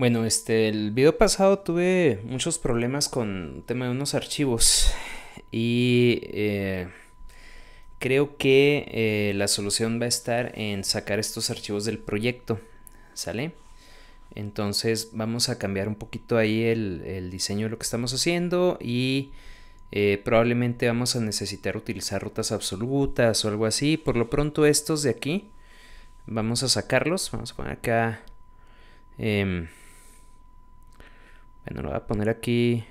Bueno, este, el video pasado tuve muchos problemas con el tema de unos archivos y eh, creo que eh, la solución va a estar en sacar estos archivos del proyecto, ¿sale? Entonces vamos a cambiar un poquito ahí el, diseño de lo que estamos haciendo y eh, probablemente vamos a necesitar utilizar rutas absolutas o algo así. Por lo pronto estos de aquí vamos a sacarlos, vamos a poner acá... Em, bueno, lo voy a poner aquí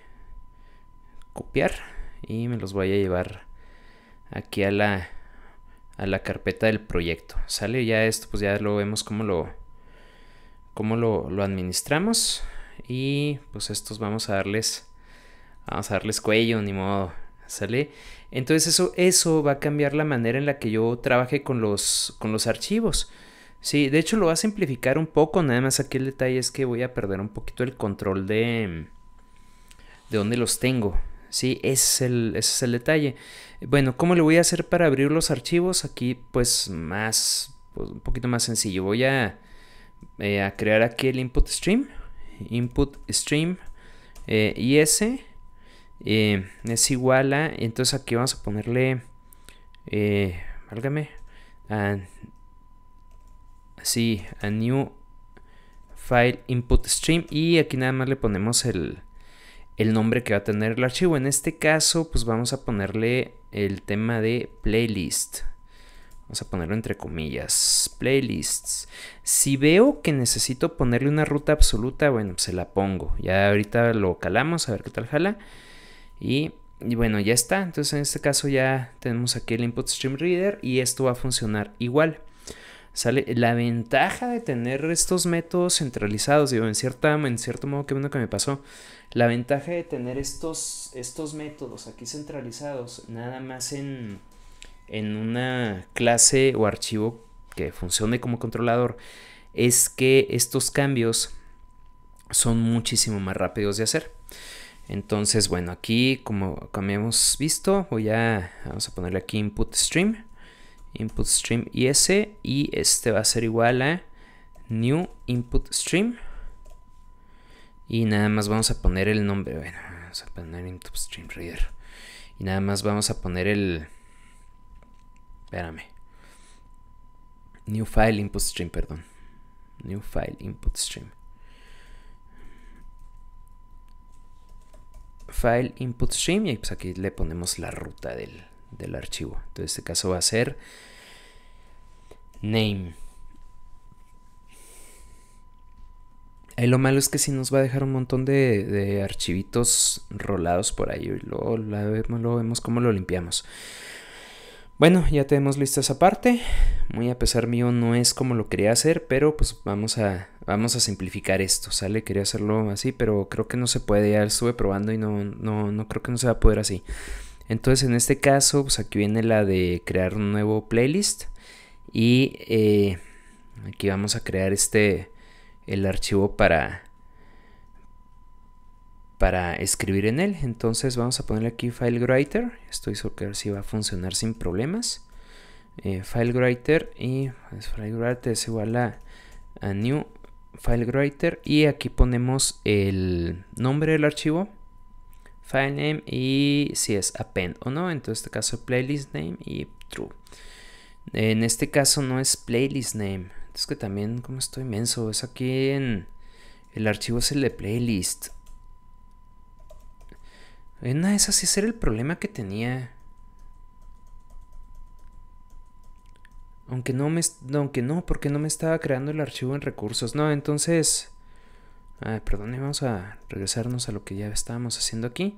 copiar y me los voy a llevar aquí a la, a la carpeta del proyecto. Sale ya esto, pues ya lo vemos cómo lo, cómo lo, administramos y pues estos vamos a darles vamos a darles cuello, ni modo, ¿sale? Entonces eso, eso va a cambiar la manera en la que yo trabaje con los, con los archivos. Sí, de hecho lo va a simplificar un poco, nada más aquí el detalle es que voy a perder un poquito el control de, de dónde los tengo. Sí, ese es, el, es el detalle. Bueno, ¿cómo le voy a hacer para abrir los archivos? Aquí pues más, pues, un poquito más sencillo. Voy a, eh, a, crear aquí el input stream, input stream y eh, ese eh, es igual a, entonces aquí vamos a ponerle, válgame, Sí, a new file input stream. Y aquí nada más le ponemos el, el nombre que va a tener el archivo. En este caso, pues vamos a ponerle el tema de playlist. Vamos a ponerlo entre comillas. Playlists. Si veo que necesito ponerle una ruta absoluta, bueno, pues se la pongo. Ya ahorita lo calamos, a ver qué tal jala. y, bueno, ya está. Entonces en este caso ya tenemos aquí el input stream reader y esto va a funcionar igual la ventaja de tener estos métodos centralizados, digo, en, cierta, en cierto modo, que bueno que me pasó. La ventaja de tener estos, estos métodos aquí centralizados, nada más en, una clase o archivo que funcione como controlador, es que estos cambios son muchísimo más rápidos de hacer. Entonces, bueno, aquí como, hemos visto, voy vamos a ponerle aquí input stream input stream is y este va a ser igual a new input stream y nada más vamos a poner el nombre vamos a poner input stream reader y nada más vamos a poner el espérame new file input stream perdón new file input stream file input stream y pues aquí le ponemos la ruta del del archivo. Entonces, en este caso va a ser name. lo malo es que si nos va a dejar un montón de, archivitos rolados por ahí. luego, la vemos, luego vemos cómo lo limpiamos. Bueno, ya tenemos lista esa parte. Muy a pesar mío no es como lo quería hacer, pero pues vamos a, vamos a simplificar esto, ¿sale? Quería hacerlo así, pero creo que no se puede. Ya estuve probando y no, no, no creo que no se va a poder así. Entonces en este caso, pues aquí viene la de crear un nuevo playlist y eh, aquí vamos a crear este, el archivo para, para escribir en él. Entonces vamos a poner aquí FileWriter. Estoy seguro si va a funcionar sin problemas. Eh, FileWriter y pues, FileWriter es igual a, a New FileWriter. Y aquí ponemos el nombre del archivo filename y si es append o no. Entonces, en este caso, playlist name y true. En este caso no es playlist name. Es que también, como estoy inmenso, es aquí en el archivo es el de playlist. En una de el problema que tenía. Aunque no me, aunque no, porque no me estaba creando el archivo en recursos. No, entonces Ah, perdón, eh, vamos a regresarnos a lo que ya estábamos haciendo aquí.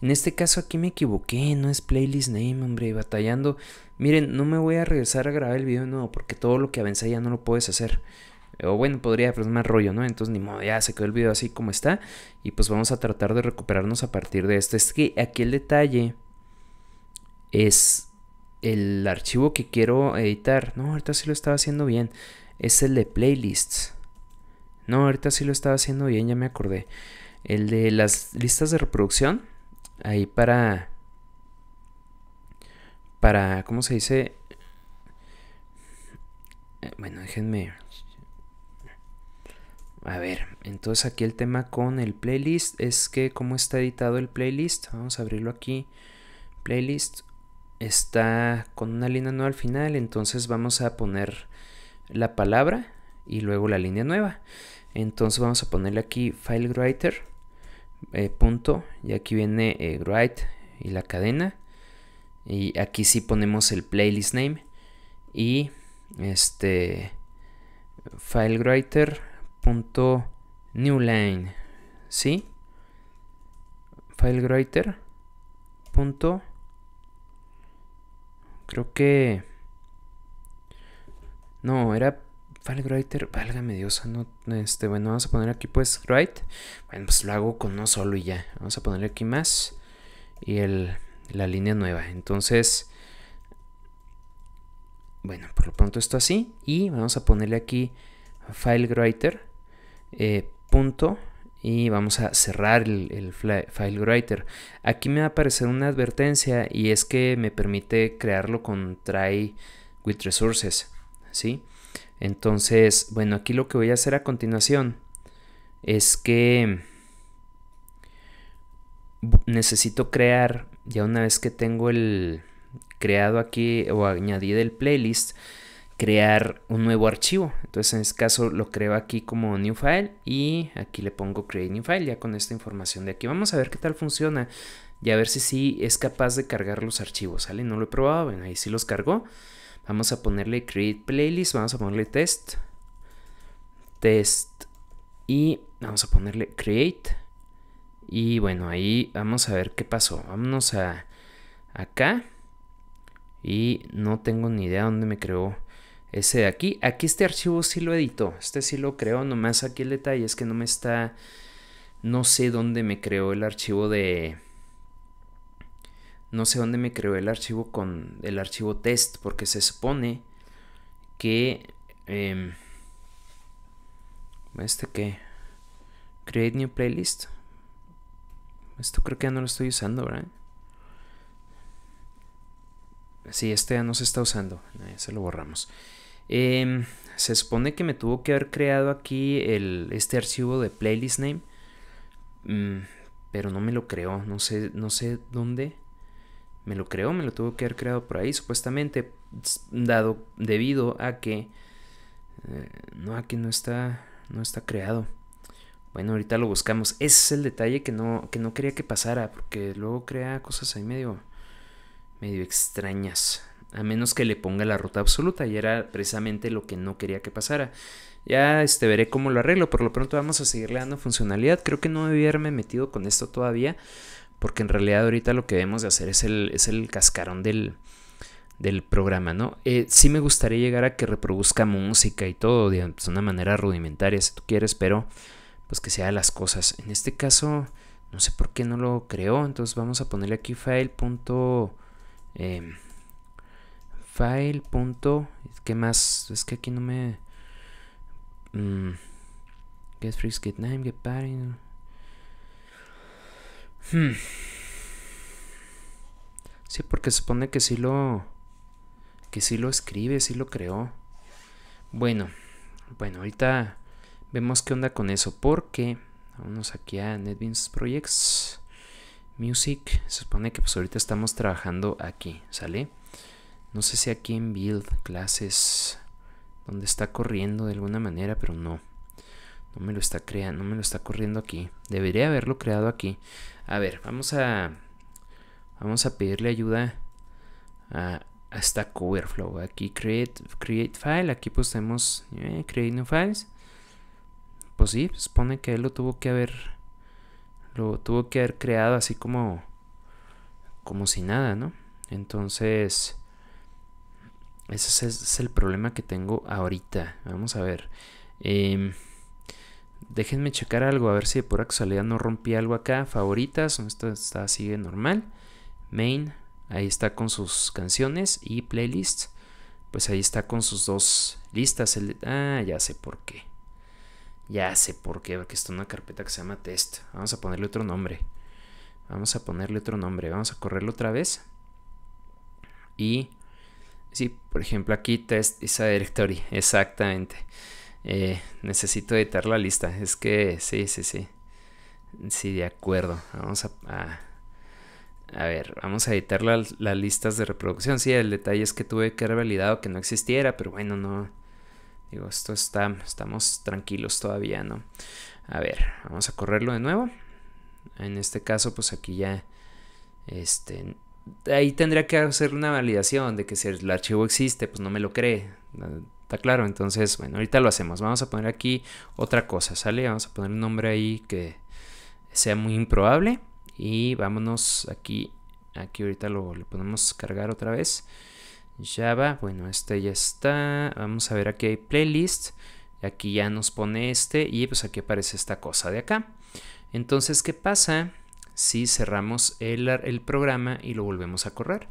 En este caso aquí me equivoqué, no es playlist name, hombre, batallando. Miren, no me voy a regresar a grabar el video nuevo porque todo lo que avancé ya no lo puedes hacer. Eh, o bueno, podría, pero es más rollo, ¿no? Entonces, ni modo, ya se quedó el video así como está. Y pues vamos a tratar de recuperarnos a partir de esto. Es que aquí el detalle es el archivo que quiero editar. No, ahorita sí lo estaba haciendo bien. Es el de playlists. No, ahorita sí lo estaba haciendo bien, ya me acordé. El de las listas de reproducción. Ahí para. Para. ¿Cómo se dice? Eh, bueno, déjenme. A ver, entonces aquí el tema con el playlist es que cómo está editado el playlist. Vamos a abrirlo aquí. Playlist está con una línea nueva al final, entonces vamos a poner la palabra y luego la línea nueva. Entonces vamos a ponerle aquí file writer, eh, punto, y aquí viene eh, write y la cadena. Y aquí sí ponemos el playlist name y este file writer, punto, ¿sí? File writer, punto, creo que... No, era FileWriter, válgame Dios, ah, no, este, bueno, vamos a poner aquí pues Write, Bueno, pues lo hago con no solo y ya. Vamos a ponerle aquí más y el, la línea nueva. Entonces, bueno, por lo pronto esto así. Y vamos a ponerle aquí FileWriter, eh, punto, y vamos a cerrar el, el Writer Aquí me va a aparecer una advertencia y es que me permite crearlo con try with resources, ¿sí? Entonces, bueno, aquí lo que voy a hacer a continuación es que necesito crear, ya una vez que tengo el creado aquí o añadido el playlist, crear un nuevo archivo. Entonces en este caso lo creo aquí como new file y aquí le pongo create new file ya con esta información de aquí. Vamos a ver qué tal funciona y a ver si sí es capaz de cargar los archivos, ¿sale? No lo he probado, bueno, ahí sí los cargó. Vamos a ponerle create playlist, vamos a ponerle test, test y vamos a ponerle create. Y bueno, ahí vamos a ver qué pasó. Vámonos a acá y no tengo ni idea dónde me creó ese de aquí. Aquí este archivo sí lo editó, este sí lo creó, nomás aquí el detalle es que no me está, no sé dónde me creó el archivo de, no sé dónde me creó el archivo con el archivo test, porque se supone que... Em, ¿Este qué? Create new playlist. Esto creo que ya no lo estoy usando, ¿verdad? Sí, este ya no se está usando. Se lo borramos. Em, se supone que me tuvo que haber creado aquí el, este archivo de playlist name. Mm, pero no me lo creó. No sé, no sé dónde me lo creó, me lo tuvo que haber creado por ahí, supuestamente, dado, debido a que, eh, no, aquí no está, no está creado. Bueno, ahorita lo buscamos. Ese es el detalle que no, que no quería que pasara, porque luego crea cosas ahí medio, medio extrañas. A menos que le ponga la ruta absoluta, y era precisamente lo que no quería que pasara. Ya este, veré cómo lo arreglo, por lo pronto vamos a seguirle dando funcionalidad. Creo que no debería haberme metido con esto todavía, porque en realidad ahorita lo que debemos de hacer es el, es el cascarón del, del programa, ¿no? Eh, sí me gustaría llegar a que reproduzca música y todo de, pues, una manera rudimentaria, si tú quieres, pero pues que sea las cosas. En este caso, no sé por qué no lo creó, entonces vamos a ponerle aquí file. Em, file. ¿Qué más? Es que aquí no me... Mm, get free, get party... Hmm. Sí, porque supone que sí lo. que sí lo escribe, sí lo creó. Bueno, bueno, ahorita vemos qué onda con eso. Porque. Vámonos aquí a NetBeans Projects. Music. Se supone que pues ahorita estamos trabajando aquí. ¿Sale? No sé si aquí en Build, clases. Donde está corriendo de alguna manera, pero no. No me lo está creando, no me lo está corriendo aquí. Debería haberlo creado aquí. A ver, vamos a vamos a pedirle ayuda a, esta Stack Overflow. Aquí create create file, aquí pues tenemos eh, create new files. Pues sí, supone que él lo tuvo que haber lo tuvo que haber creado así como como si nada, ¿no? Entonces, ese es, ese es el problema que tengo ahorita. Vamos a ver. Eh, Déjenme checar algo, a ver si por casualidad no rompí algo acá. Favoritas, esto está, sigue normal. Main, ahí está con sus canciones y playlist. Pues ahí está con sus dos listas. ah, ya sé por qué. Ya sé por qué, porque está una carpeta que se llama test. Vamos a ponerle otro nombre. Vamos a ponerle otro nombre. Vamos a correrlo otra vez. Y, sí, por ejemplo, aquí test esa directory. Exactamente. Eh, necesito editar la lista. Es que sí, sí, sí. Sí, de acuerdo. Vamos a... a, ver, vamos a editar las listas de reproducción. Sí, el detalle es que tuve que haber validado que no existiera, pero bueno, no. Digo, esto está, estamos tranquilos todavía, ¿no? A ver, vamos a correrlo de nuevo. En este caso, pues aquí ya, este, ahí tendría que hacer una validación de que si el archivo existe, pues no me lo cree claro? Entonces, bueno, ahorita lo hacemos. Vamos a poner aquí otra cosa, ¿sale? Vamos a poner un nombre ahí que sea muy improbable. Y vámonos aquí. Aquí ahorita lo, lo podemos cargar otra vez. Java, bueno, este ya está. Vamos a ver, aquí hay playlist. Aquí ya nos pone este y pues aquí aparece esta cosa de acá. Entonces, ¿qué pasa si cerramos el, el programa y lo volvemos a correr?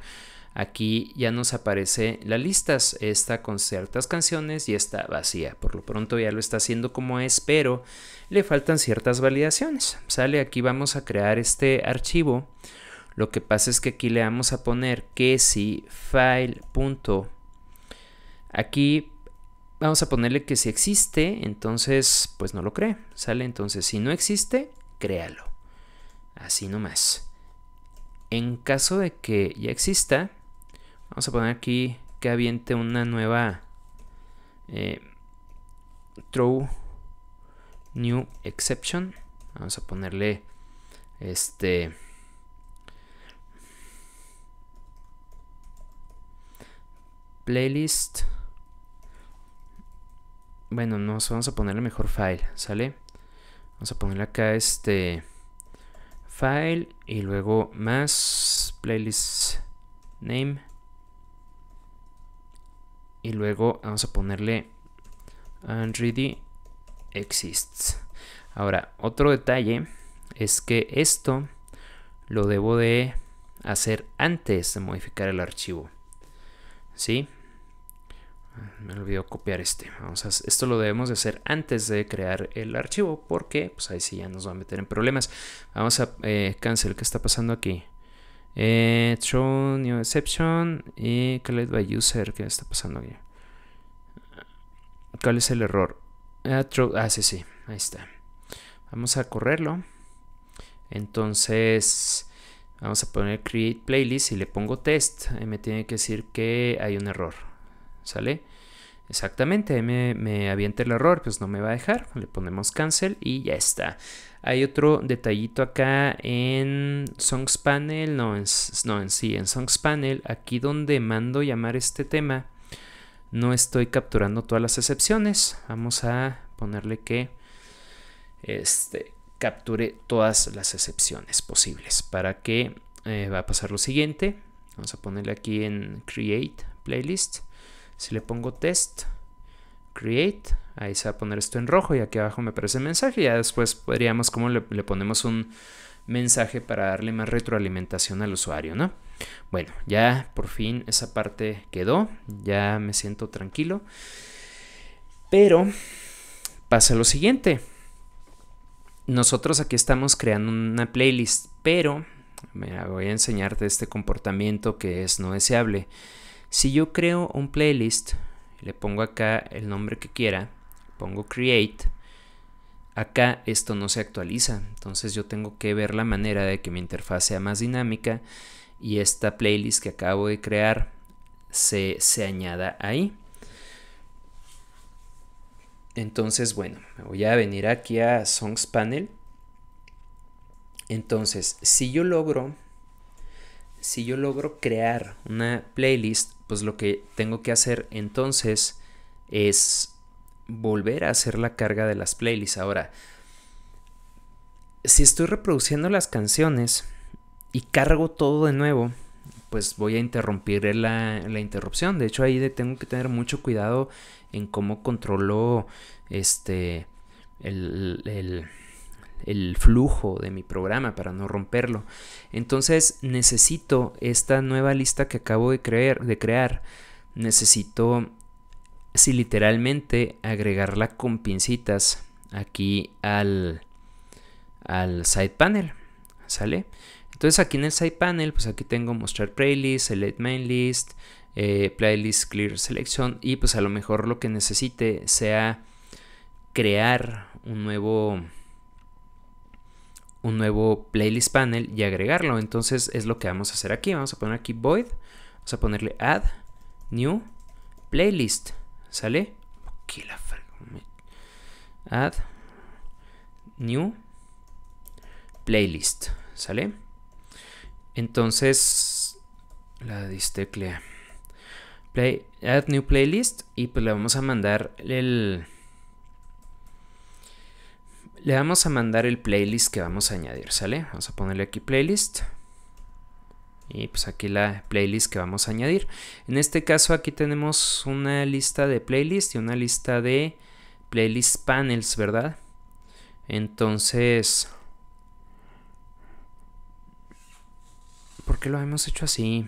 Aquí ya nos aparece la lista, esta con ciertas canciones y esta vacía. Por lo pronto ya lo está haciendo como es, pero le faltan ciertas validaciones. Sale, aquí vamos a crear este archivo. Lo que pasa es que aquí le vamos a poner que si file. Punto, aquí vamos a ponerle que si existe, entonces pues no lo cree. Sale, entonces si no existe, créalo. Así nomás. En caso de que ya exista, Vamos a poner aquí que aviente una nueva eh, throw new exception. Vamos a ponerle este playlist. Bueno, no, vamos a ponerle mejor file, ¿sale? Vamos a ponerle acá este file y luego más playlist name y luego vamos a ponerle unready exists. Ahora, otro detalle es que esto lo debo de hacer antes de modificar el archivo. ¿Sí? Me olvidó copiar este. Vamos esto lo debemos de hacer antes de crear el archivo porque pues ahí sí ya nos va a meter en problemas. Vamos a eh, cancel. ¿Qué está pasando aquí? Eh, new exception y va by user. ¿Qué está pasando aquí? ¿Cuál es el error? Ah, ah, sí, sí. Ahí está. Vamos a correrlo. Entonces vamos a poner create playlist y le pongo test. me tiene que decir que hay un error. ¿Sale? Exactamente, me, me avienta el error, pues no me va a dejar. Le ponemos cancel y ya está. Hay otro detallito acá en Songs Panel, no, en, no, en sí, en Songs Panel, aquí donde mando llamar este tema, no estoy capturando todas las excepciones. Vamos a ponerle que este, capture todas las excepciones posibles para que eh, va a pasar lo siguiente. Vamos a ponerle aquí en Create Playlist. Si le pongo Test, Create, Ahí se va a poner esto en rojo y aquí abajo me aparece el mensaje. Ya después podríamos como le, ponemos un mensaje para darle más retroalimentación al usuario, ¿no? Bueno, ya por fin esa parte quedó, ya me siento tranquilo. Pero pasa lo siguiente. Nosotros aquí estamos creando una playlist, pero me voy a enseñarte este comportamiento que es no deseable. Si yo creo un playlist, le pongo acá el nombre que quiera, pongo create, acá esto no se actualiza. Entonces yo tengo que ver la manera de que mi interfaz sea más dinámica y esta playlist que acabo de crear se, se añada ahí. Entonces, bueno, voy a venir aquí a Songs Panel. Entonces, si yo logro, si yo logro crear una playlist, pues lo que tengo que hacer entonces es volver a hacer la carga de las playlists. Ahora, si estoy reproduciendo las canciones y cargo todo de nuevo, pues voy a interrumpir la, interrupción. De hecho, ahí tengo que tener mucho cuidado en cómo controlo este el, flujo de mi programa para no romperlo. Entonces necesito esta nueva lista que acabo de, creer, de crear. Necesito si literalmente agregarla con pincitas aquí al, al side panel, ¿sale? Entonces aquí en el side panel, pues aquí tengo mostrar playlist, select main list, eh, playlist clear selection y pues a lo mejor lo que necesite sea crear un nuevo un nuevo playlist panel y agregarlo. Entonces es lo que vamos a hacer aquí. Vamos a poner aquí void, vamos a ponerle add new playlist. ¿Sale? Add new playlist. ¿Sale? Entonces la disteclea. Play, add new playlist y pues le vamos a mandar el le vamos a mandar el playlist que vamos a añadir, ¿sale? Vamos a ponerle aquí playlist y pues aquí la playlist que vamos a añadir. En este caso aquí tenemos una lista de playlist y una lista de playlist panels, ¿verdad? Entonces, ¿por qué lo hemos hecho así?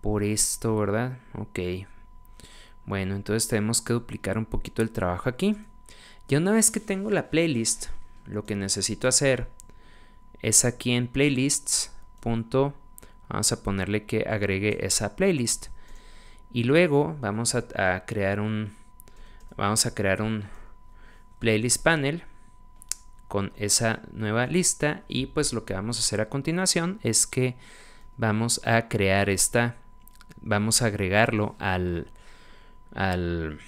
Por esto, ¿verdad? Ok. Bueno, entonces tenemos que duplicar un poquito el trabajo aquí. Y una vez que tengo la playlist, lo que necesito hacer es aquí en playlists punto, vamos a ponerle que agregue esa playlist y luego vamos a, crear un vamos a crear un playlist panel con esa nueva lista y pues lo que vamos a hacer a continuación es que vamos a crear esta vamos a agregarlo al al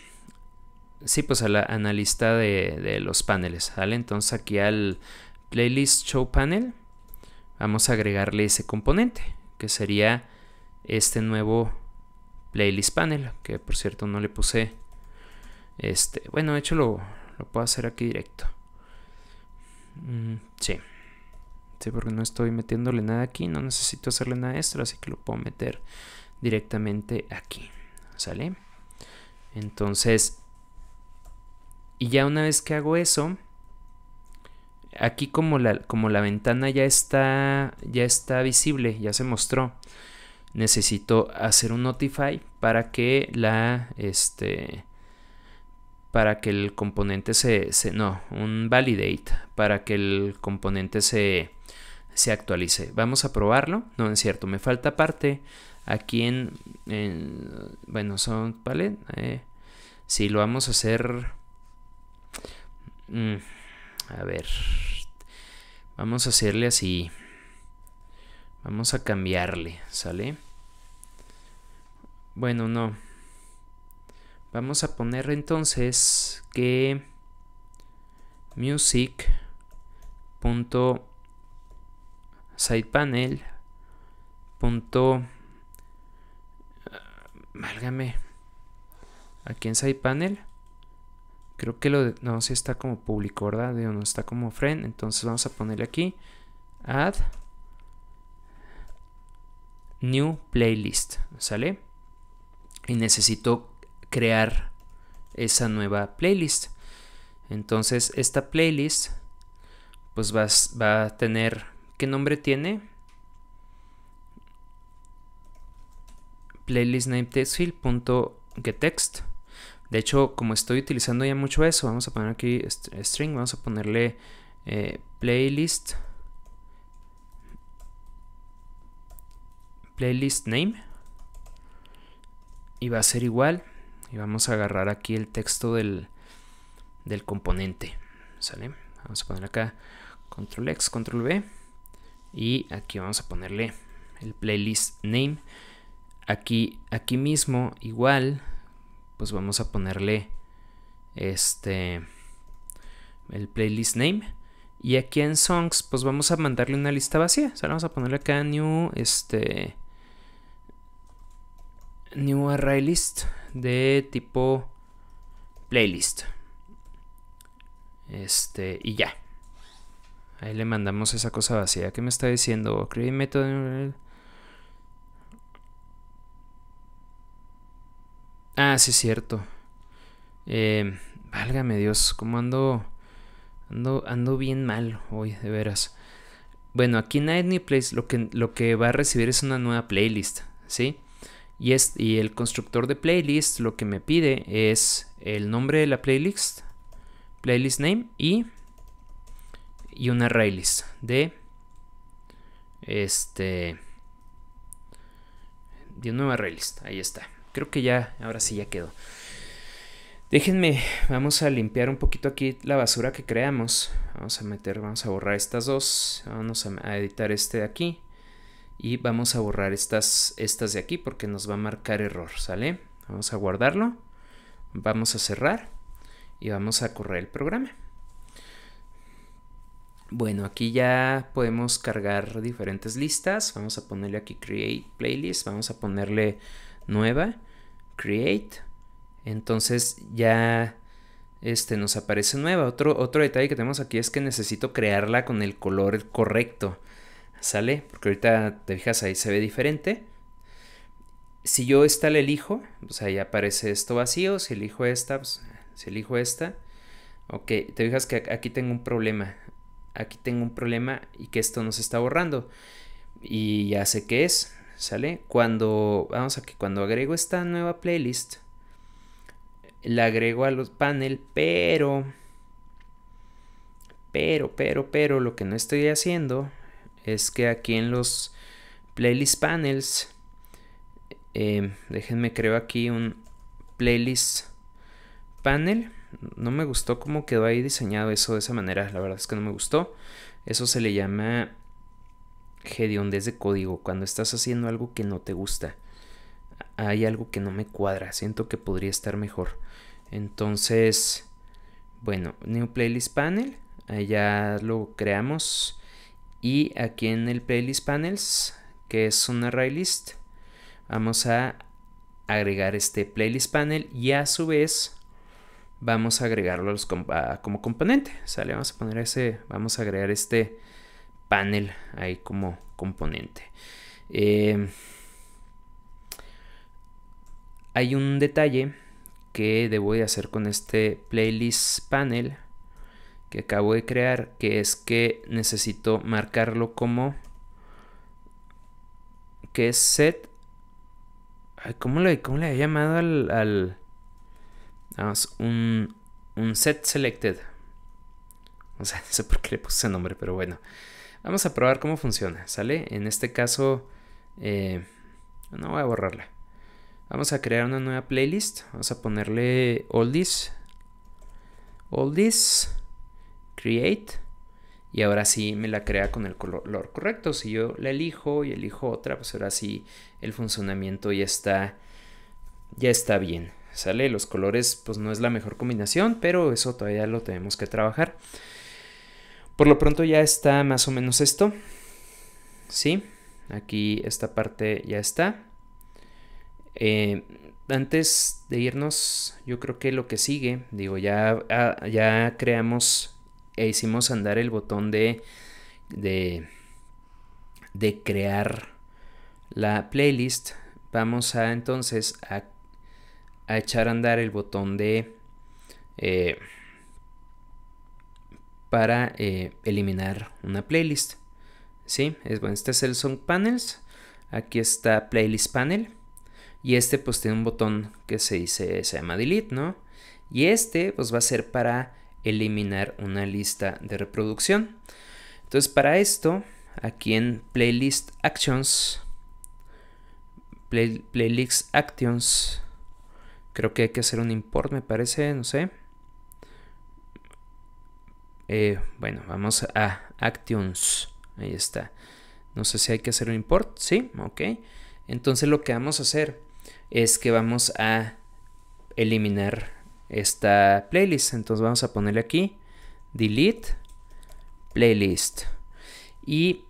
sí pues a la, analista de, de los paneles ¿vale? entonces aquí al playlist show panel vamos a agregarle ese componente, que sería este nuevo playlist panel, que por cierto no le puse, este, bueno, de hecho lo, lo puedo hacer aquí directo. Mm, sí. sí, porque no estoy metiéndole nada aquí, no necesito hacerle nada extra, así que lo puedo meter directamente aquí, ¿sale? Entonces, y ya una vez que hago eso, Aquí como la, como la ventana ya está, ya está visible, ya se mostró, necesito hacer un notify para que la, este, para que el componente se, no, un validate para que el componente se, se actualice. Vamos a probarlo, no es cierto, me falta parte aquí en, bueno, son, vale, eh, si lo vamos a hacer, mm, a ver. Vamos a hacerle así. Vamos a cambiarle, ¿sale? Bueno, no. Vamos a poner entonces que music punto panel punto ah, válgame aquí en sidepanel Creo que lo de, no, si está como público, ¿verdad? no está como friend. Entonces vamos a ponerle aquí add new playlist, ¿sale? Y necesito crear esa nueva playlist. Entonces esta playlist pues va, va a tener, ¿qué nombre tiene? Playlist name text field de hecho, como estoy utilizando ya mucho eso, vamos a poner aquí string, vamos a ponerle eh, playlist. Playlist name. Y va a ser igual. Y vamos a agarrar aquí el texto del, componente. ¿Sale? Vamos a poner acá control X, control V. Y aquí vamos a ponerle el playlist name. Aquí, aquí mismo igual pues vamos a ponerle este el playlist name y aquí en songs pues vamos a mandarle una lista vacía o sea vamos a ponerle acá new este new array list de tipo playlist este y ya ahí le mandamos esa cosa vacía que me está diciendo create Method. Ah, sí, es cierto. Em, válgame Dios, cómo ando, ando, ando bien mal hoy, de veras. Bueno, aquí en Any lo que, lo que va a recibir es una nueva playlist, ¿sí? Y, y el constructor de playlist lo que me pide es el nombre de la playlist, playlist name y, y una arraylist de este de una nueva arraylist, ahí está creo que ya, ahora sí ya quedó. Déjenme, vamos a limpiar un poquito aquí la basura que creamos. Vamos a meter, vamos a borrar estas dos. Vamos a, editar este de aquí. Y vamos a borrar estas, estas de aquí porque nos va a marcar error, ¿sale? Vamos a guardarlo. Vamos a cerrar. Y vamos a correr el programa. Bueno, aquí ya podemos cargar diferentes listas. Vamos a ponerle aquí Create Playlist. Vamos a ponerle nueva, create. Entonces ya este, nos aparece nueva. Otro, otro detalle que tenemos aquí es que necesito crearla con el color correcto. ¿Sale? Porque ahorita te fijas ahí se ve diferente. Si yo esta la elijo, sea pues ahí aparece esto vacío. Si elijo esta, pues, si elijo esta. Ok, te fijas que aquí tengo un problema. Aquí tengo un problema y que esto nos está borrando. Y ya sé qué es. ¿sale? Cuando, vamos a que cuando agrego esta nueva playlist, la agrego a los panel, pero, pero, pero, pero, lo que no estoy haciendo es que aquí en los playlist panels, em, déjenme creo aquí un playlist panel. No me gustó cómo quedó ahí diseñado eso de esa manera, la verdad es que no me gustó. Eso se le llama hediondez de código, cuando estás haciendo algo que no te gusta. Hay algo que no me cuadra, siento que podría estar mejor. Entonces, bueno, New Playlist Panel, allá lo creamos. Y aquí en el Playlist Panels, que es un array list, vamos a agregar este Playlist Panel y a su vez vamos a agregarlo como componente. Sale, vamos a poner ese, vamos a agregar este panel ahí como componente. Eh, hay un detalle que debo de hacer con este playlist panel que acabo de crear, que es que necesito marcarlo como que es set. Ay, ¿cómo, le, ¿Cómo he llamado al, vamos, un, un set selected? O sea, no sé por qué le puse ese nombre, pero bueno. Vamos a probar cómo funciona, ¿sale? En este caso, eh, no voy a borrarla. Vamos a crear una nueva playlist. Vamos a ponerle all this, Create. Y ahora sí me la crea con el color correcto. Si yo la elijo y elijo otra, pues ahora sí el funcionamiento ya está, ya está bien. ¿Sale? Los colores pues no es la mejor combinación, pero eso todavía lo tenemos que trabajar. Por lo pronto ya está más o menos esto. ¿Sí? Aquí esta parte ya está. Eh, antes de irnos, yo creo que lo que sigue, digo, ya, ah, ya creamos e hicimos andar el botón de, de, de crear la playlist. Vamos a entonces a, echar a andar el botón de... Eh, para eh, eliminar una playlist. ¿Sí? Es, bueno, este es el Song Panels. Aquí está Playlist Panel. Y este pues tiene un botón que se dice, se llama Delete, ¿no? Y este pues va a ser para eliminar una lista de reproducción. Entonces para esto, aquí en Playlist Actions, Playlist Actions, creo que hay que hacer un import, me parece, no sé. Eh, bueno, vamos a Actions. Ahí está. No sé si hay que hacer un import. Sí, ok. Entonces lo que vamos a hacer es que vamos a eliminar esta playlist. Entonces vamos a ponerle aquí delete playlist. Y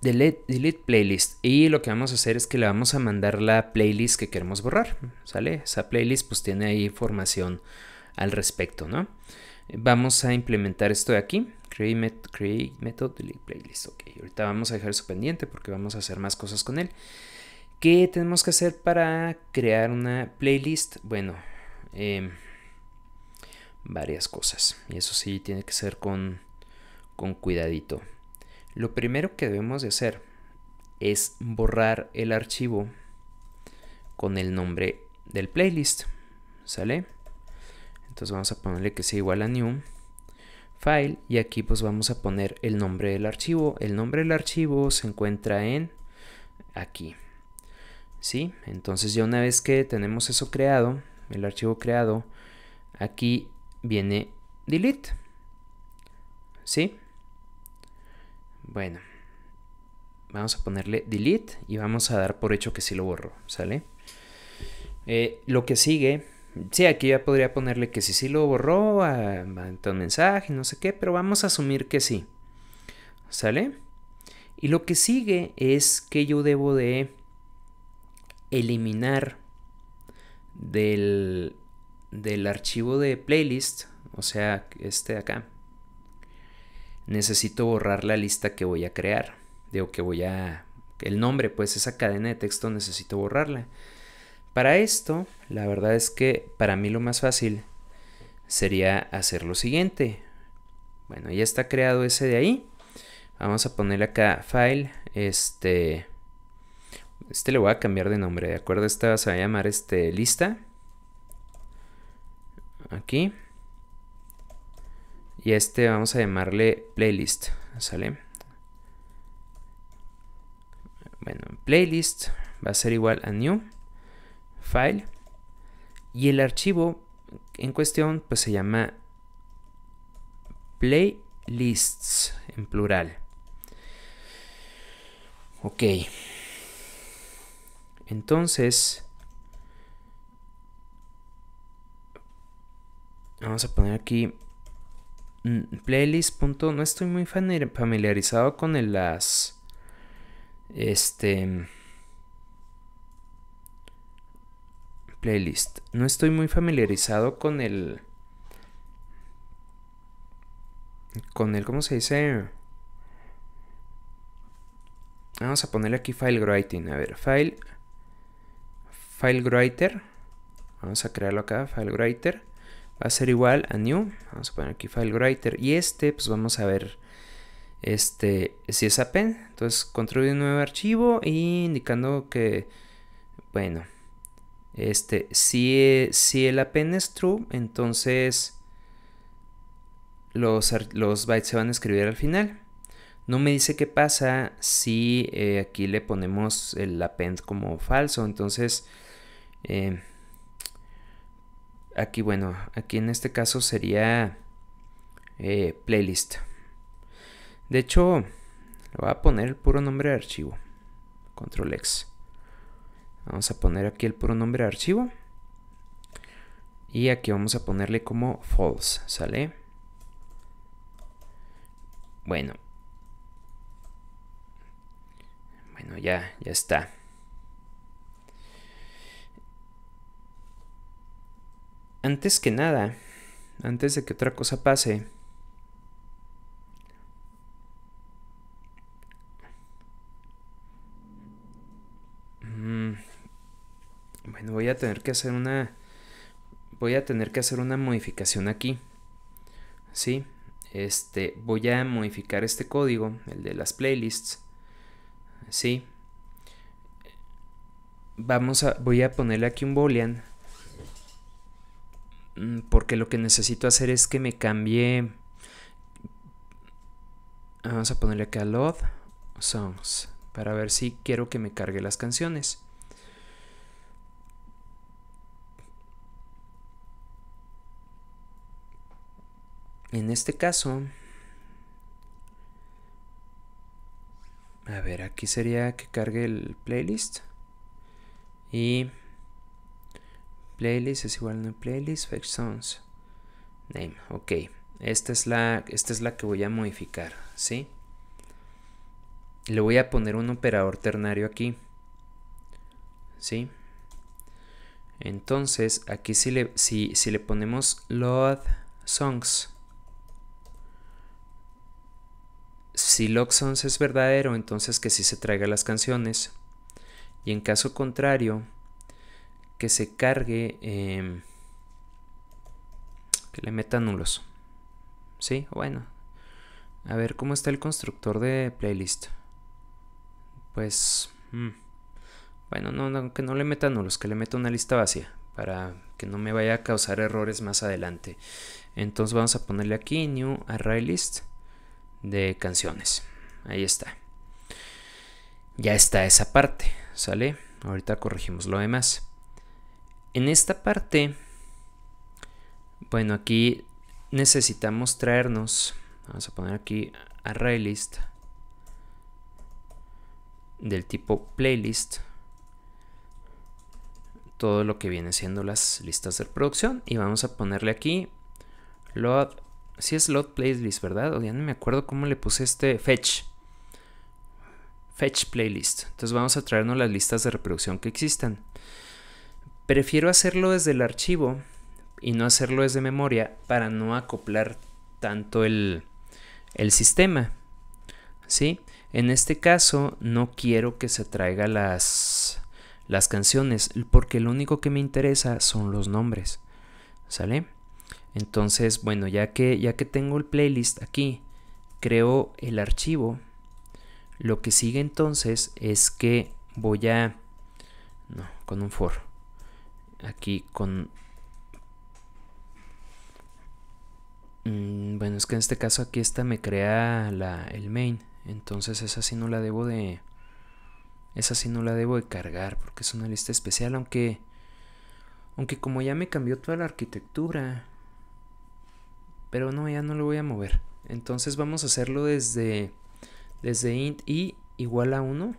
delete, delete playlist. Y lo que vamos a hacer es que le vamos a mandar la playlist que queremos borrar. ¿Sale? Esa playlist pues tiene ahí información al respecto, ¿no? Vamos a implementar esto de aquí. Create, method playlist. Ok, ahorita vamos a dejar eso pendiente porque vamos a hacer más cosas con él. ¿Qué tenemos que hacer para crear una playlist? Bueno, em, varias cosas. Y eso sí tiene que ser con, con cuidadito. Lo primero que debemos de hacer es borrar el archivo con el nombre del playlist. ¿Sale? Entonces vamos a ponerle que sea igual a new file y aquí pues vamos a poner el nombre del archivo. El nombre del archivo se encuentra en aquí. ¿Sí? Entonces ya una vez que tenemos eso creado, el archivo creado, aquí viene delete. ¿Sí? Bueno, vamos a ponerle delete y vamos a dar por hecho que sí lo borro, ¿sale? Eh, lo que sigue sí, aquí ya podría ponerle que sí, sí lo borró, a, un mensaje, no sé qué, pero vamos a asumir que sí. ¿Sale? Y lo que sigue es que yo debo de eliminar del, del archivo de playlist, o sea, este de acá. Necesito borrar la lista que voy a crear. Digo que voy a... El nombre, pues esa cadena de texto necesito borrarla. Para esto, la verdad es que para mí lo más fácil sería hacer lo siguiente. Bueno, ya está creado ese de ahí. Vamos a ponerle acá file, este... Este le voy a cambiar de nombre, ¿de acuerdo? Esta se va a llamar este lista. Aquí. Y a este vamos a llamarle playlist, ¿sale? Bueno, playlist va a ser igual a new file y el archivo en cuestión pues se llama playlists en plural. Ok. Entonces, vamos a poner aquí mm, playlist. no estoy muy familiarizado con el, las este playlist. No estoy muy familiarizado con el... Con el, ¿cómo se dice? Vamos a ponerle aquí file writing. A ver, file... File writer. Vamos a crearlo acá, file writer. Va a ser igual a new. Vamos a poner aquí file writer. Y este, pues vamos a ver este si es append. Entonces, construir un nuevo archivo y indicando que, bueno, este, si, si el append es true, entonces los, bytes se van a escribir al final. No me dice qué pasa si eh, aquí le ponemos el append como falso. Entonces, eh, aquí, bueno, aquí en este caso sería eh, playlist. De hecho, le voy a poner el puro nombre de archivo. Control X. Vamos a poner aquí el pronombre archivo. Y aquí vamos a ponerle como false, ¿sale? Bueno. Bueno, ya, ya está. Antes que nada, antes de que otra cosa pase, a tener que hacer una voy a tener que hacer una modificación aquí sí este voy a modificar este código el de las playlists sí vamos a voy a ponerle aquí un boolean mm, porque lo que necesito hacer es que me cambie vamos a ponerle acá load songs para ver si quiero que me cargue las canciones En este caso, a ver, aquí sería que cargue el playlist y playlist es igual a playlist fetch songs name. Ok, esta es la esta es la que voy a modificar, ¿sí? Le voy a poner un operador ternario aquí. ¿Sí? Entonces, aquí si le, si, si le ponemos load songs, Si Loxons es verdadero, entonces que sí se traiga las canciones. Y en caso contrario, que se cargue, em, que le meta nulos. Sí, bueno. A ver cómo está el constructor de playlist. Pues... Mm, bueno, no, no, que no le meta nulos, que le meta una lista vacía para que no me vaya a causar errores más adelante. Entonces vamos a ponerle aquí New ArrayList List de canciones. Ahí está. Ya está esa parte, ¿sale? Ahorita corregimos lo demás. En esta parte, bueno, aquí necesitamos traernos, vamos a poner aquí array list del tipo playlist todo lo que viene siendo las listas de producción y vamos a ponerle aquí load si es Load Playlist, ¿verdad? O ya no me acuerdo cómo le puse este Fetch. Fetch Playlist. Entonces vamos a traernos las listas de reproducción que existan. Prefiero hacerlo desde el archivo y no hacerlo desde memoria para no acoplar tanto el, el sistema. ¿Sí? En este caso no quiero que se traiga las, las canciones porque lo único que me interesa son los nombres. ¿Sale? Entonces, bueno, ya que, ya que tengo el playlist aquí, creo el archivo. Lo que sigue entonces es que voy a... No, con un for. Aquí con... Mm, bueno, es que en este caso aquí esta me crea la, el main. Entonces esa sí no la debo de... Esa sí no la debo de cargar porque es una lista especial, aunque... Aunque como ya me cambió toda la arquitectura, pero no, ya no lo voy a mover. Entonces vamos a hacerlo desde, desde int i igual a 1.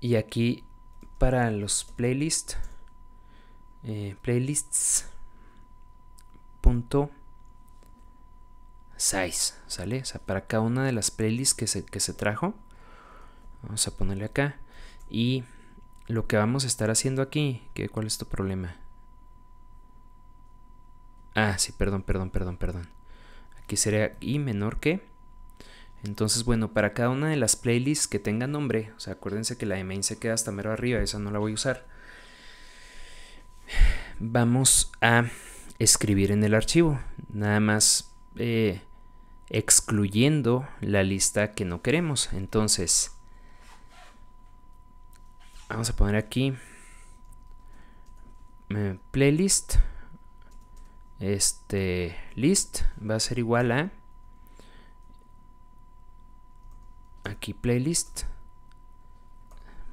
Y aquí para los playlists. Eh, playlists. ¿sale? O sea, para cada una de las playlists que se, que se trajo. Vamos a ponerle acá. Y lo que vamos a estar haciendo aquí, que, ¿cuál es tu problema? Ah, sí, perdón, perdón, perdón, perdón. Aquí sería I menor que. Entonces, bueno, para cada una de las playlists que tenga nombre, o sea, acuérdense que la de main se queda hasta mero arriba, esa no la voy a usar. Vamos a escribir en el archivo, nada más eh, excluyendo la lista que no queremos. Entonces, vamos a poner aquí eh, playlist este list va a ser igual a aquí playlist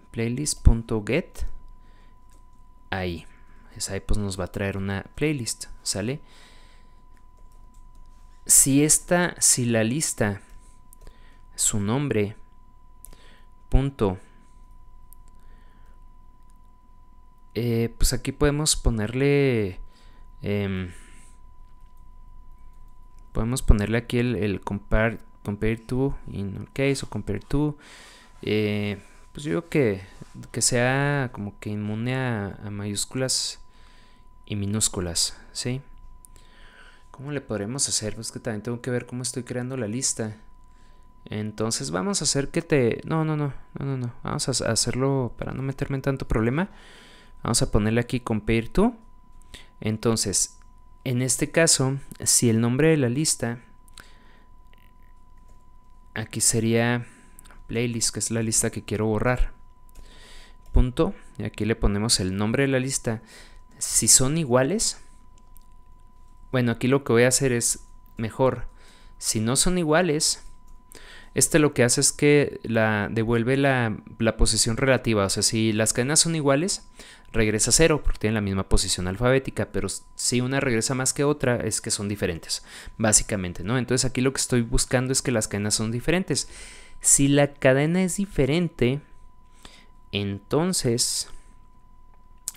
playlist.get ahí esa ahí pues nos va a traer una playlist sale si esta si la lista su nombre punto eh, pues aquí podemos ponerle em, podemos ponerle aquí el, el compare, compare, to in case o compare to. Eh, pues yo digo que, que sea como que inmune a, mayúsculas y minúsculas, ¿sí? ¿Cómo le podremos hacer? Pues que también tengo que ver cómo estoy creando la lista. Entonces vamos a hacer que te... No, no, no, no, no, no. Vamos a hacerlo para no meterme en tanto problema. Vamos a ponerle aquí compare to. Entonces, en este caso, si el nombre de la lista, aquí sería playlist, que es la lista que quiero borrar. Punto, y aquí le ponemos el nombre de la lista. Si son iguales, bueno, aquí lo que voy a hacer es mejor. Si no son iguales, este lo que hace es que la devuelve la, la posición relativa. O sea, si las cadenas son iguales, regresa cero porque tiene la misma posición alfabética, pero si una regresa más que otra es que son diferentes, básicamente, ¿no? Entonces aquí lo que estoy buscando es que las cadenas son diferentes. Si la cadena es diferente, entonces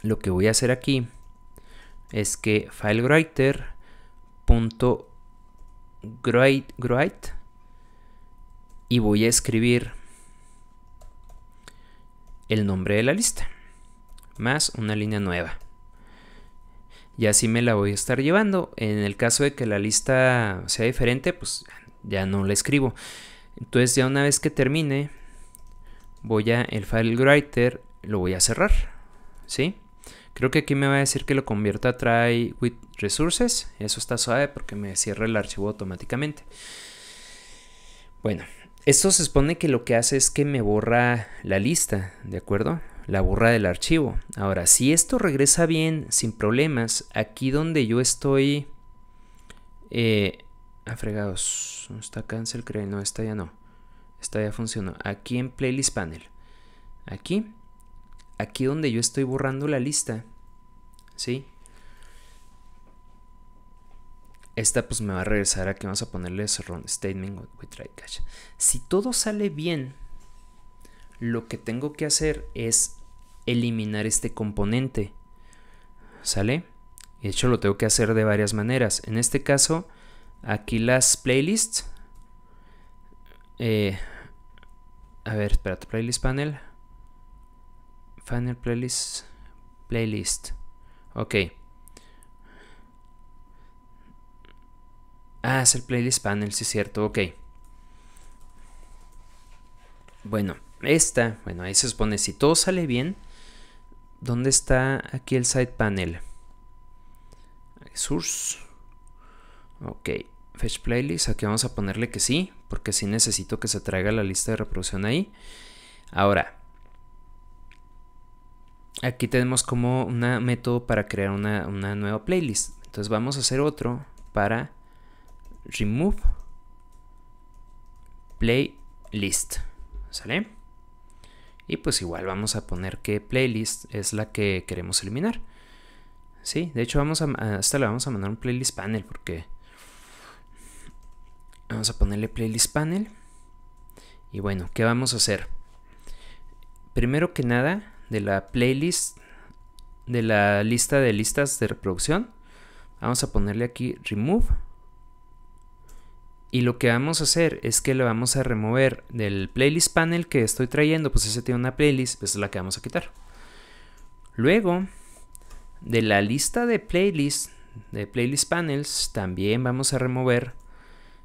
lo que voy a hacer aquí es que write y voy a escribir el nombre de la lista más una línea nueva. Y así me la voy a estar llevando. En el caso de que la lista sea diferente, pues ya no la escribo. Entonces ya una vez que termine, voy a el file writer, lo voy a cerrar. ¿Sí? Creo que aquí me va a decir que lo convierta a try with resources. Eso está suave porque me cierra el archivo automáticamente. Bueno, esto se supone que lo que hace es que me borra la lista, ¿de acuerdo? la burra del archivo. Ahora, si esto regresa bien, sin problemas, aquí donde yo estoy... Eh, ah, fregados. No está cancel creo. No, esta ya no. Esta ya funcionó. Aquí en playlist panel. Aquí. Aquí donde yo estoy borrando la lista. ¿Sí? Esta pues me va a regresar Aquí vamos a ponerle statement with try cache. Si todo sale bien, lo que tengo que hacer es eliminar este componente. ¿Sale? De hecho lo tengo que hacer de varias maneras. En este caso, aquí las playlists. Eh, a ver, espérate, playlist panel. Panel playlist. Playlist. Ok. Ah, es el playlist panel, sí es cierto, ok. Bueno esta, bueno, ahí se supone si todo sale bien, ¿dónde está aquí el side panel? Source. Ok, fetch playlist, aquí vamos a ponerle que sí, porque sí necesito que se traiga la lista de reproducción ahí. Ahora, aquí tenemos como un método para crear una, una nueva playlist. Entonces vamos a hacer otro para remove playlist. ¿Sale? Y pues igual vamos a poner que playlist es la que queremos eliminar. Sí, de hecho vamos a, hasta le vamos a mandar un playlist panel porque vamos a ponerle playlist panel. Y bueno, ¿qué vamos a hacer? Primero que nada, de la playlist, de la lista de listas de reproducción, vamos a ponerle aquí remove y lo que vamos a hacer es que lo vamos a remover del playlist panel que estoy trayendo, pues ese tiene una playlist, pues es la que vamos a quitar. Luego, de la lista de playlists, de playlist panels, también vamos a remover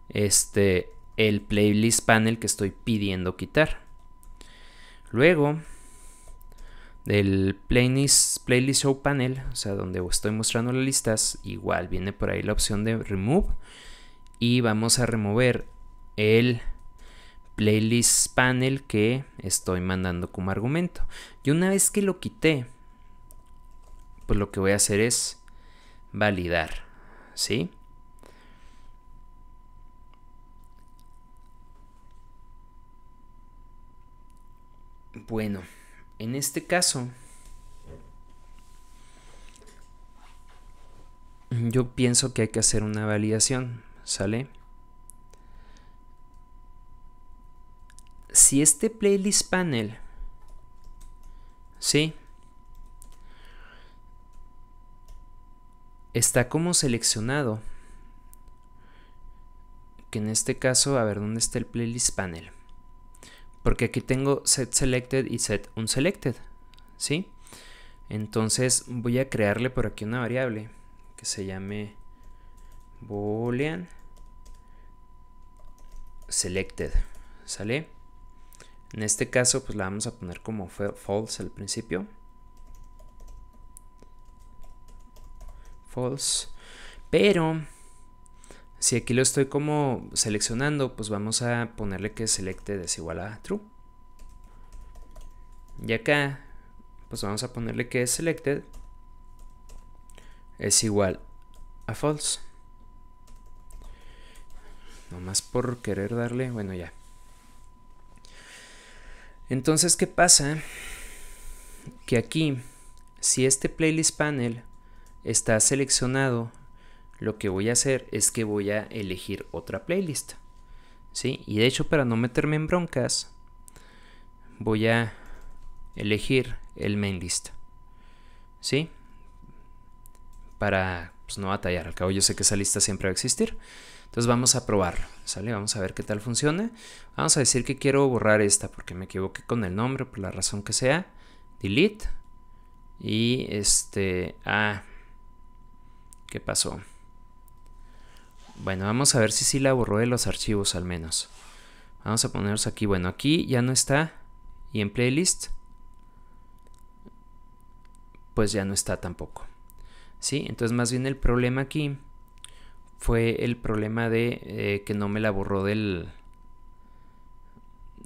este, el playlist panel que estoy pidiendo quitar. Luego, del playlist, playlist show panel, o sea, donde estoy mostrando las listas, igual viene por ahí la opción de remove y vamos a remover el playlist panel que estoy mandando como argumento. Y una vez que lo quité, pues lo que voy a hacer es validar, ¿sí? Bueno, en este caso, yo pienso que hay que hacer una validación. ¿sale? Si este playlist panel, ¿sí? Está como seleccionado. Que en este caso, a ver, ¿dónde está el playlist panel? Porque aquí tengo set selected y set unselected, ¿sí? Entonces voy a crearle por aquí una variable que se llame boolean selected, ¿sale? En este caso, pues la vamos a poner como false al principio. False. Pero, si aquí lo estoy como seleccionando, pues vamos a ponerle que selected es igual a true. Y acá, pues vamos a ponerle que selected es igual a false. Nomás por querer darle, bueno, ya. Entonces, ¿qué pasa? Que aquí, si este playlist panel está seleccionado, lo que voy a hacer es que voy a elegir otra playlist. ¿Sí? Y de hecho, para no meterme en broncas, voy a elegir el main list. ¿Sí? Para pues, no batallar. Al cabo, yo sé que esa lista siempre va a existir. Entonces vamos a probarlo, ¿sale? Vamos a ver qué tal funciona. Vamos a decir que quiero borrar esta porque me equivoqué con el nombre, por la razón que sea. Delete. Y este... Ah. ¿Qué pasó? Bueno, vamos a ver si sí la borró de los archivos al menos. Vamos a ponernos aquí. Bueno, aquí ya no está. Y en playlist. Pues ya no está tampoco. ¿Sí? Entonces más bien el problema aquí fue el problema de eh, que no me la borró del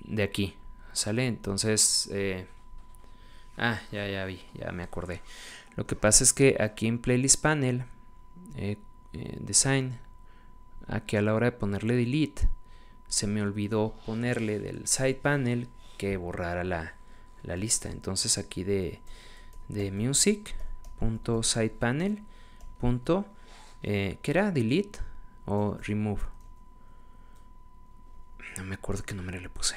de aquí sale entonces eh, ah ya ya vi ya me acordé lo que pasa es que aquí en playlist panel eh, design aquí a la hora de ponerle delete se me olvidó ponerle del side panel que borrara la, la lista entonces aquí de, de music punto side panel punto eh, ¿Qué era? ¿Delete o remove? No me acuerdo qué nombre le puse.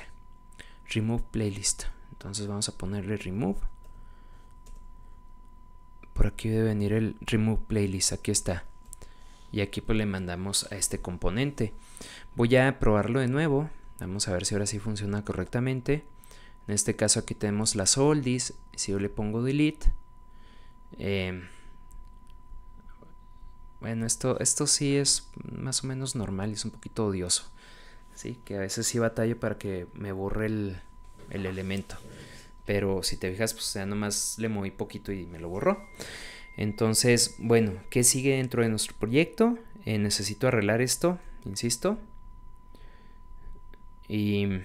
Remove playlist. Entonces vamos a ponerle remove. Por aquí debe venir el remove playlist. Aquí está. Y aquí pues le mandamos a este componente. Voy a probarlo de nuevo. Vamos a ver si ahora sí funciona correctamente. En este caso aquí tenemos las oldies. Si yo le pongo delete. Em, bueno, esto, esto sí es más o menos normal y es un poquito odioso. Sí, que a veces sí batallo para que me borre el, elemento. Pero si te fijas, pues ya nomás le moví poquito y me lo borró. Entonces, bueno, ¿qué sigue dentro de nuestro proyecto? Eh, necesito arreglar esto, insisto. Y...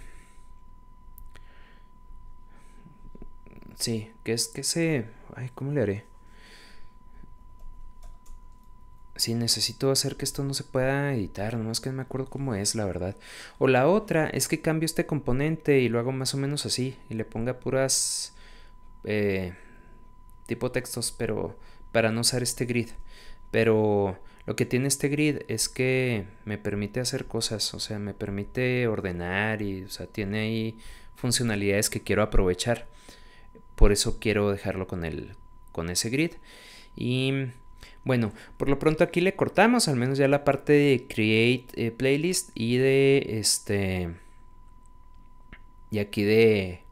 Sí, que es que se... Ay, ¿cómo le haré? si necesito hacer que esto no se pueda editar, No es que me acuerdo cómo es, la verdad. O la otra es que cambio este componente y lo hago más o menos así, y le ponga puras eh, tipo textos, pero para no usar este grid. Pero lo que tiene este grid es que me permite hacer cosas, o sea, me permite ordenar y, o sea, tiene ahí funcionalidades que quiero aprovechar. Por eso quiero dejarlo con, el, con ese grid. Y bueno, por lo pronto aquí le cortamos, al menos ya la parte de create eh, playlist y de este... Y aquí de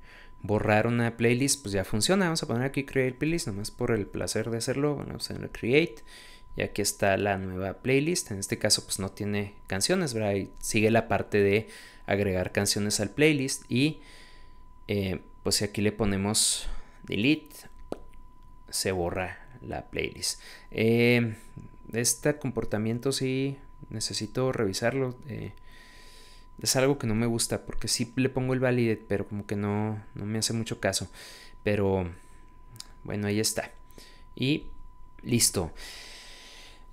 borrar una playlist, pues ya funciona. Vamos a poner aquí create playlist, nomás por el placer de hacerlo. Vamos a hacer create. Y aquí está la nueva playlist. En este caso, pues no tiene canciones, ¿verdad? sigue la parte de agregar canciones al playlist. Y eh, pues si aquí le ponemos delete, se borra la playlist. Eh, este comportamiento sí necesito revisarlo. Eh, es algo que no me gusta porque sí le pongo el validate, pero como que no, me hace mucho caso. Pero bueno, ahí está. Y listo.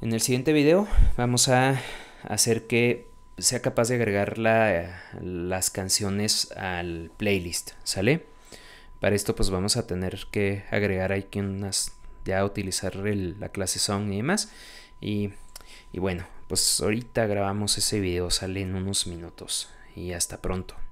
En el siguiente video vamos a hacer que sea capaz de agregar la, las canciones al playlist, ¿sale? Para esto pues vamos a tener que agregar aquí unas ya utilizar la clase son y demás. Y, y bueno, pues ahorita grabamos ese video, sale en unos minutos y hasta pronto.